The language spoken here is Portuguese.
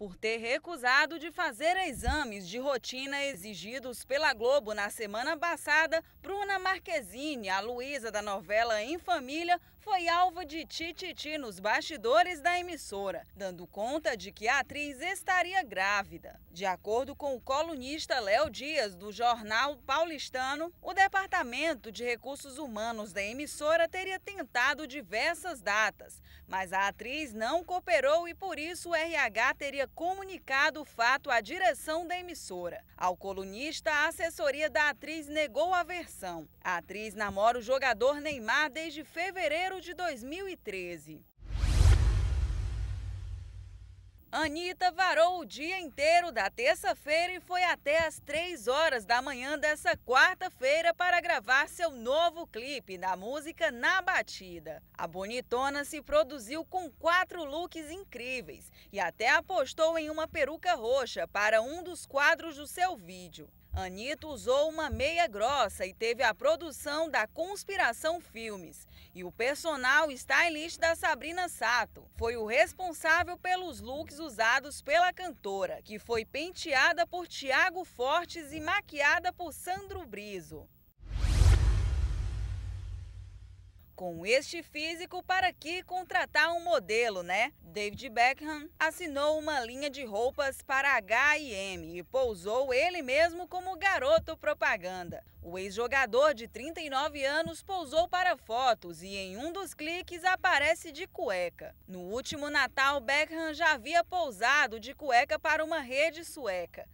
por ter recusado de fazer exames de rotina exigidos pela Globo na semana passada, Bruna Marquezine, a Luísa da novela Em Família, foi alvo de tititi nos bastidores da emissora, dando conta de que a atriz estaria grávida. De acordo com o colunista Léo Dias, do jornal Paulistano, o Departamento de Recursos Humanos da emissora teria tentado diversas datas, mas a atriz não cooperou e por isso o RH teria comunicado o fato à direção da emissora. Ao colunista, a assessoria da atriz negou a versão. A atriz namora o jogador Neymar desde fevereiro de 2013. Anitta varou o dia inteiro da terça-feira e foi até as três horas da manhã dessa quarta-feira para gravar seu novo clipe da música Na Batida. A bonitona se produziu com quatro looks incríveis e até apostou em uma peruca roxa para um dos quadros do seu vídeo. Anitta usou uma meia grossa e teve a produção da Conspiração Filmes. E o personal stylist da Sabrina Sato foi o responsável pelos looks usados pela cantora, que foi penteada por Tiago Fortes e maquiada por Sandro Briso. com este físico para que contratar um modelo, né? David Beckham assinou uma linha de roupas para H&M e pousou ele mesmo como garoto propaganda. O ex-jogador de 39 anos pousou para fotos e em um dos cliques aparece de cueca. No último Natal, Beckham já havia pousado de cueca para uma rede sueca.